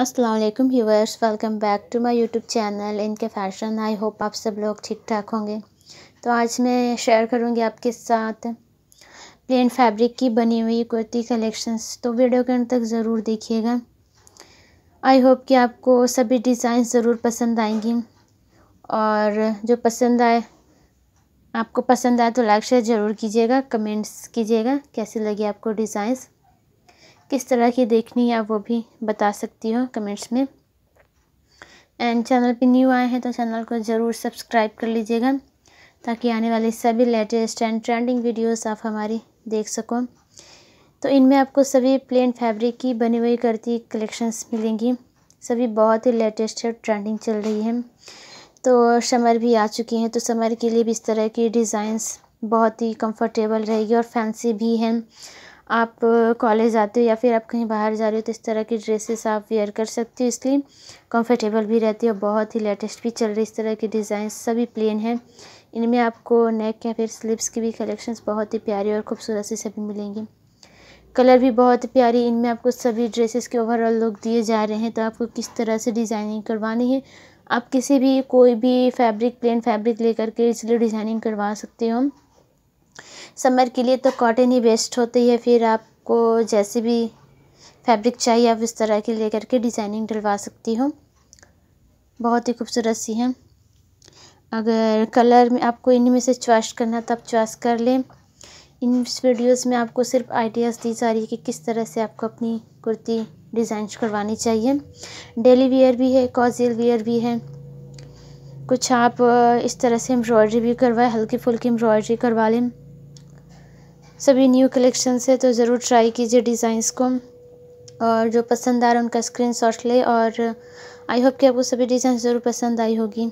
असलम हीवर्स welcome back to my YouTube channel इनके fashion I hope आप सब लोग ठीक ठाक होंगे तो आज मैं शेयर करूँगी आपके साथ प्लेन फैब्रिक की बनी हुई कुर्ती कलेक्शंस तो वीडियो के अंत तक ज़रूर देखिएगा आई होप कि आपको सभी डिज़ाइन ज़रूर पसंद आएंगी और जो पसंद आए आपको पसंद आए तो लाइक शेयर ज़रूर कीजिएगा कमेंट्स कीजिएगा कैसी लगी आपको डिज़ाइंस किस तरह की देखनी है आप वो भी बता सकती हो कमेंट्स में एंड चैनल पे न्यू आए हैं तो चैनल को ज़रूर सब्सक्राइब कर लीजिएगा ताकि आने वाली सभी लेटेस्ट एंड ट्रेंडिंग वीडियोस आप हमारी देख सको तो इनमें आपको सभी प्लेन फैब्रिक की बनी हुई करती कलेक्शंस मिलेंगी सभी बहुत ही लेटेस्ट ट्रेंडिंग चल रही है तो समर भी आ चुकी हैं तो समर के लिए भी इस तरह की डिज़ाइंस बहुत ही कम्फर्टेबल रहेगी और फैंसी भी हैं आप कॉलेज जाते हो या फिर आप कहीं बाहर जा रहे हो तो इस तरह की ड्रेसेस आप वेयर कर सकते हो इसलिए कंफर्टेबल भी रहती है बहुत ही लेटेस्ट भी चल रही है इस तरह के डिज़ाइन सभी प्लेन हैं इनमें आपको नेक या फिर स्लीव्स की भी कलेक्शंस बहुत ही प्यारी और खूबसूरत से सभी मिलेंगी कलर भी बहुत प्यारी इनमें आपको सभी ड्रेसेस के ओवरऑल लुक दिए जा रहे हैं तो आपको किस तरह से डिज़ाइनिंग करवानी है आप किसी भी कोई भी फैब्रिक प्लेन फैब्रिक लेकर के इसलिए डिज़ाइनिंग करवा सकते हो समर के लिए तो कॉटन ही बेस्ट होती है फिर आपको जैसी भी फैब्रिक चाहिए आप इस तरह के लेकर के डिज़ाइनिंग डलवा सकती हो बहुत ही खूबसूरत सी है अगर कलर में आपको इनमें में से चॉइस करना तो आप चॉइस कर लें इन वीडियोस में आपको सिर्फ आइडियाज़ दी जा रही है कि किस तरह से आपको अपनी कुर्ती डिज़ाइन करवानी चाहिए डेली वियर भी है कॉजियल वियर भी है कुछ आप इस तरह से एम्ब्रॉयडरी भी करवाएं हल्की फुल्की एम्ब्रॉयडरी करवा लें सभी न्यू कलेक्शन है तो ज़रूर ट्राई कीजिए डिज़ाइंस को और जो पसंद आ रहा है उनका स्क्रीन ले और आई होप कि आपको सभी डिज़ाइन ज़रूर पसंद आई होगी